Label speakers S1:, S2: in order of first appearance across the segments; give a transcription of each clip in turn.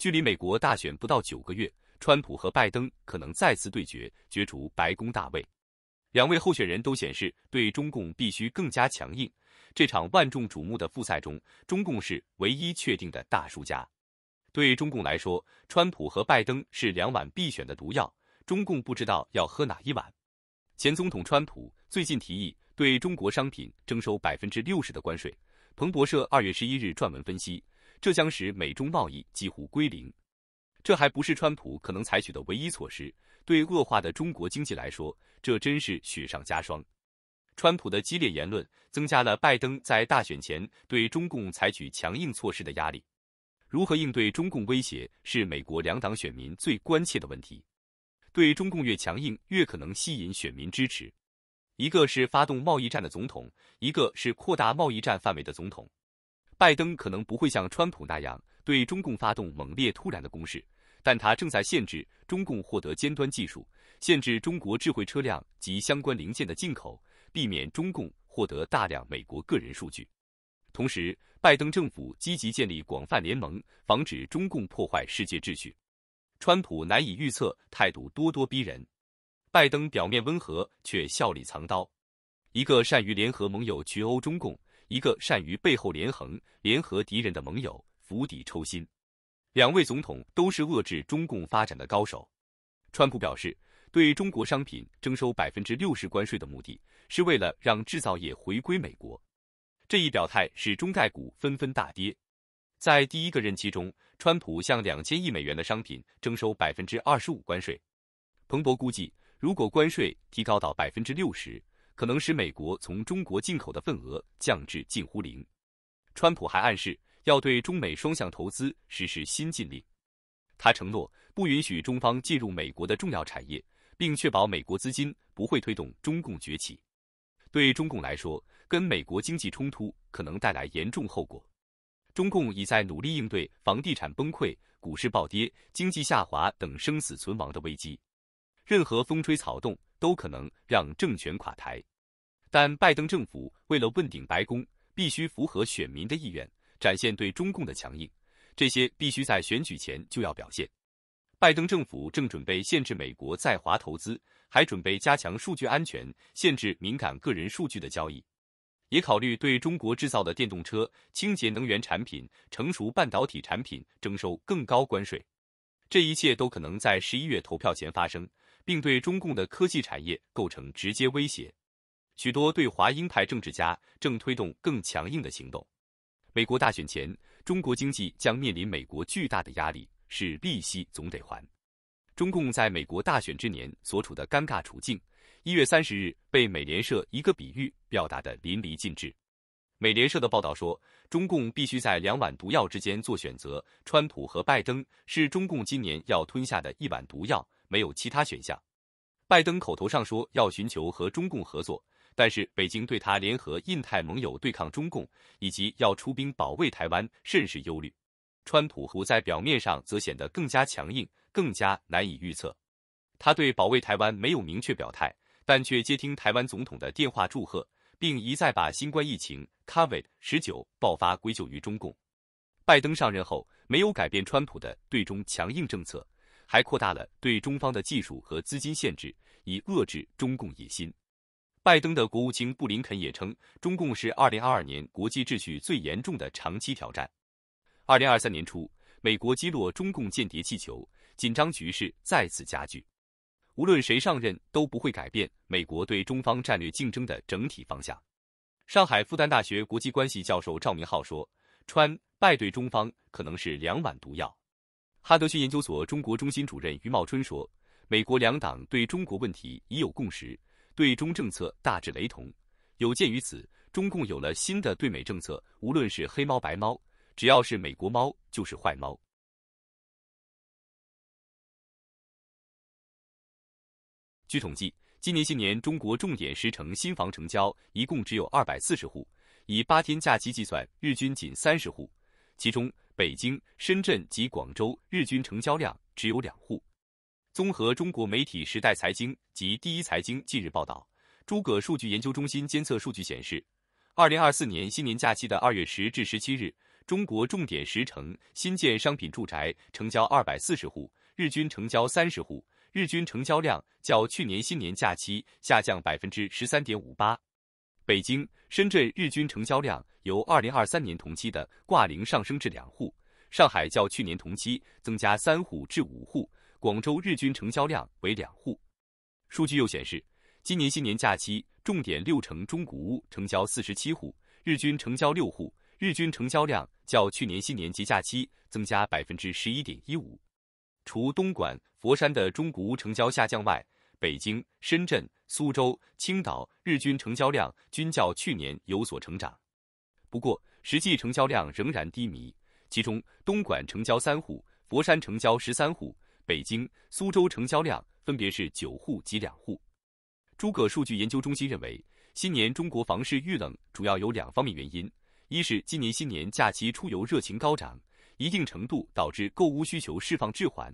S1: 距离美国大选不到九个月，川普和拜登可能再次对决，角逐白宫大位。两位候选人都显示对中共必须更加强硬。这场万众瞩目的复赛中，中共是唯一确定的大输家。对中共来说，川普和拜登是两碗必选的毒药，中共不知道要喝哪一碗。前总统川普最近提议对中国商品征收百分之六十的关税。彭博社二月十一日撰文分析。这将使美中贸易几乎归零。这还不是川普可能采取的唯一措施。对恶化的中国经济来说，这真是雪上加霜。川普的激烈言论增加了拜登在大选前对中共采取强硬措施的压力。如何应对中共威胁是美国两党选民最关切的问题。对中共越强硬，越可能吸引选民支持。一个是发动贸易战的总统，一个是扩大贸易战范围的总统。拜登可能不会像川普那样对中共发动猛烈突然的攻势，但他正在限制中共获得尖端技术，限制中国智慧车辆及相关零件的进口，避免中共获得大量美国个人数据。同时，拜登政府积极建立广泛联盟，防止中共破坏世界秩序。川普难以预测，态度咄咄逼人；拜登表面温和，却笑里藏刀。一个善于联合盟友群殴中共。一个善于背后连横、联合敌人的盟友，釜底抽薪。两位总统都是遏制中共发展的高手。川普表示，对中国商品征收百分之六十关税的目的是为了让制造业回归美国。这一表态使中概股纷纷大跌。在第一个任期中，川普向两千亿美元的商品征收百分之二十五关税。彭博估计，如果关税提高到百分之六十。可能使美国从中国进口的份额降至近乎零。川普还暗示要对中美双向投资实施新禁令。他承诺不允许中方进入美国的重要产业，并确保美国资金不会推动中共崛起。对中共来说，跟美国经济冲突可能带来严重后果。中共已在努力应对房地产崩溃、股市暴跌、经济下滑等生死存亡的危机。任何风吹草动都可能让政权垮台。但拜登政府为了问鼎白宫，必须符合选民的意愿，展现对中共的强硬，这些必须在选举前就要表现。拜登政府正准备限制美国在华投资，还准备加强数据安全，限制敏感个人数据的交易，也考虑对中国制造的电动车、清洁能源产品、成熟半导体产品征收更高关税。这一切都可能在十一月投票前发生，并对中共的科技产业构成直接威胁。许多对华鹰派政治家正推动更强硬的行动。美国大选前，中国经济将面临美国巨大的压力，是利息总得还。中共在美国大选之年所处的尴尬处境，一月三十日被美联社一个比喻表达的淋漓尽致。美联社的报道说，中共必须在两碗毒药之间做选择，川普和拜登是中共今年要吞下的一碗毒药，没有其他选项。拜登口头上说要寻求和中共合作。但是北京对他联合印太盟友对抗中共，以及要出兵保卫台湾甚是忧虑。川普在表面上则显得更加强硬，更加难以预测。他对保卫台湾没有明确表态，但却接听台湾总统的电话祝贺，并一再把新冠疫情 COVID-19 爆发归咎于中共。拜登上任后，没有改变川普的对中强硬政策，还扩大了对中方的技术和资金限制，以遏制中共野心。拜登的国务卿布林肯也称，中共是二零二二年国际秩序最严重的长期挑战。二零二三年初，美国击落中共间谍气球，紧张局势再次加剧。无论谁上任，都不会改变美国对中方战略竞争的整体方向。上海复旦大学国际关系教授赵明浩说：“川败对中方可能是两碗毒药。”哈德逊研究所中国中心主任余茂春说：“美国两党对中国问题已有共识。”对中政策大致雷同，有鉴于此，中共有了新的对美政策，无论是黑猫白猫，只要是美国猫就是坏猫。据统计，今年新年中国重点十城新房成交一共只有二百四十户，以八天假期计算，日均仅三十户，其中北京、深圳及广州日均成交量只有两户。综合中国媒体《时代财经》及第一财经近日报道，诸葛数据研究中心监测数据显示，二零二四年新年假期的二月十至十七日，中国重点十城新建商品住宅成交二百四十户，日均成交三十户，日均成交量较去年新年假期下降百分之十三点五八。北京、深圳日均成交量由二零二三年同期的挂零上升至两户，上海较去年同期增加三户至五户。广州日均成交量为两户，数据又显示，今年新年假期重点六城中古屋成交四十七户，日均成交六户，日均成交量较去年新年节假期增加百分之十一点一五。除东莞、佛山的中古屋成交下降外，北京、深圳、苏州、青岛日均成交量均较去年有所成长。不过，实际成交量仍然低迷，其中东莞成交三户，佛山成交十三户。北京、苏州成交量分别是九户及两户。诸葛数据研究中心认为，新年中国房市遇冷主要有两方面原因：一是今年新年假期出游热情高涨，一定程度导致购屋需求释放滞缓；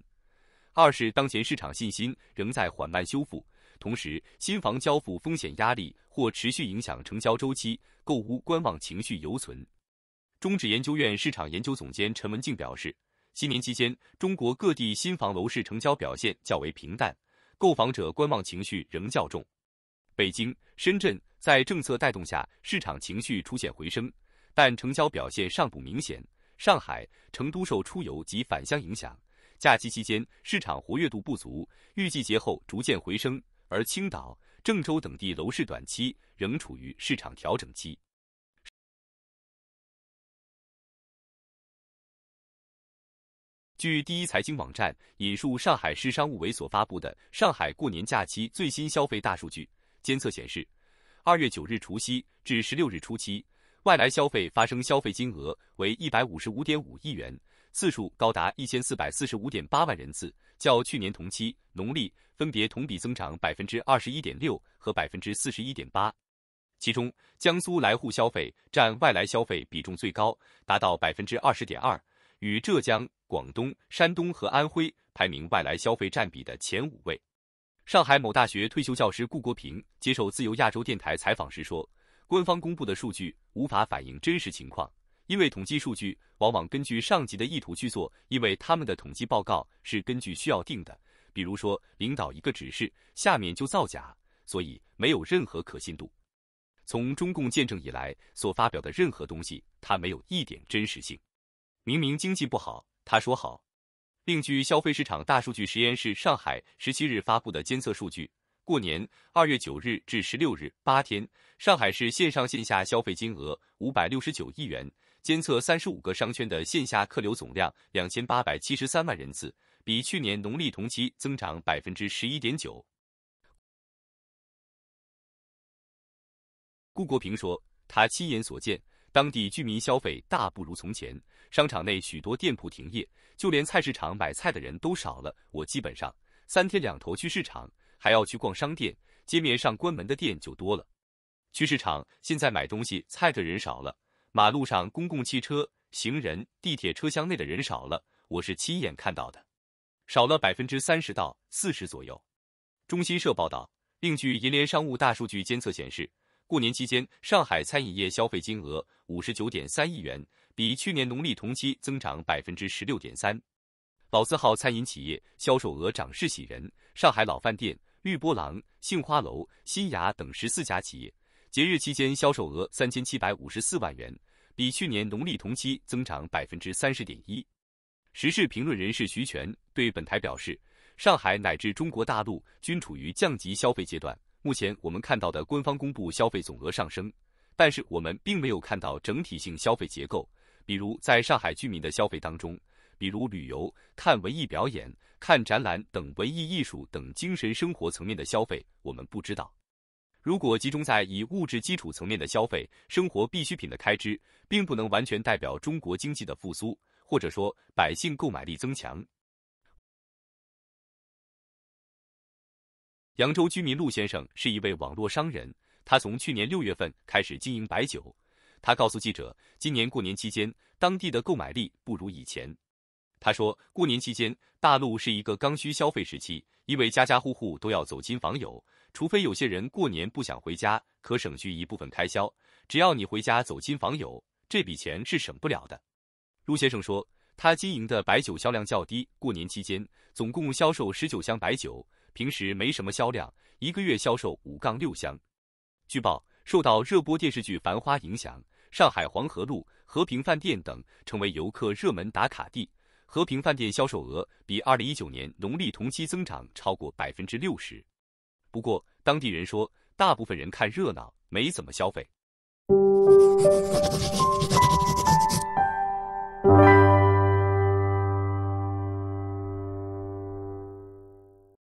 S1: 二是当前市场信心仍在缓慢修复，同时新房交付风险压力或持续影响成交周期，购屋观望情绪犹存。中指研究院市场研究总监陈文静表示。新年期间，中国各地新房楼市成交表现较为平淡，购房者观望情绪仍较重。北京、深圳在政策带动下，市场情绪出现回升，但成交表现尚不明显。上海、成都受出游及返乡影响，假期期间市场活跃度不足，预计节后逐渐回升。而青岛、郑州等地楼市短期仍处于市场调整期。据第一财经网站引述上海市商务委所发布的上海过年假期最新消费大数据监测显示，二月九日除夕至十六日初期，外来消费发生消费金额为一百五十五点五亿元，次数高达一千四百四十五点八万人次，较去年同期农历分别同比增长百分之二十一点六和百分之四十一点八。其中，江苏来沪消费占外来消费比重最高，达到百分之二十点二。与浙江、广东、山东和安徽排名外来消费占比的前五位。上海某大学退休教师顾国平接受自由亚洲电台采访时说：“官方公布的数据无法反映真实情况，因为统计数据往往根据上级的意图去做，因为他们的统计报告是根据需要定的。比如说，领导一个指示，下面就造假，所以没有任何可信度。从中共建政以来所发表的任何东西，它没有一点真实性。”明明经济不好，他说好。另据消费市场大数据实验室上海十七日发布的监测数据，过年二月九日至十六日八天，上海市线上线下消费金额五百六十九亿元，监测三十五个商圈的线下客流总量两千八百七十三万人次，比去年农历同期增长百分之十一点九。顾国平说，他亲眼所见。当地居民消费大不如从前，商场内许多店铺停业，就连菜市场买菜的人都少了。我基本上三天两头去市场，还要去逛商店，街面上关门的店就多了。去市场现在买东西菜的人少了，马路上公共汽车、行人、地铁车厢内的人少了，我是亲眼看到的，少了百分之三十到四十左右。中新社报道，另据银联商务大数据监测显示。过年期间，上海餐饮业消费金额五十九点三亿元，比去年农历同期增长百分之十六点三。老字号餐饮企业销售额涨势喜人，上海老饭店、绿波廊、杏花楼、新雅等十四家企业节日期间销售额三千七百五十四万元，比去年农历同期增长百分之三十点一。时事评论人士徐泉对本台表示，上海乃至中国大陆均处于降级消费阶段。目前我们看到的官方公布消费总额上升，但是我们并没有看到整体性消费结构，比如在上海居民的消费当中，比如旅游、看文艺表演、看展览等文艺艺术等精神生活层面的消费，我们不知道。如果集中在以物质基础层面的消费，生活必需品的开支，并不能完全代表中国经济的复苏，或者说百姓购买力增强。扬州居民陆先生是一位网络商人，他从去年六月份开始经营白酒。他告诉记者，今年过年期间，当地的购买力不如以前。他说，过年期间，大陆是一个刚需消费时期，因为家家户户都要走亲访友，除非有些人过年不想回家，可省去一部分开销。只要你回家走亲访友，这笔钱是省不了的。陆先生说，他经营的白酒销量较低，过年期间总共销售十九箱白酒。平时没什么销量，一个月销售五杠六箱。据报，受到热播电视剧《繁花》影响，上海黄河路和平饭店等成为游客热门打卡地。和平饭店销售额比二零一九年农历同期增长超过百分之六十。不过，当地人说，大部分人看热闹，没怎么消费。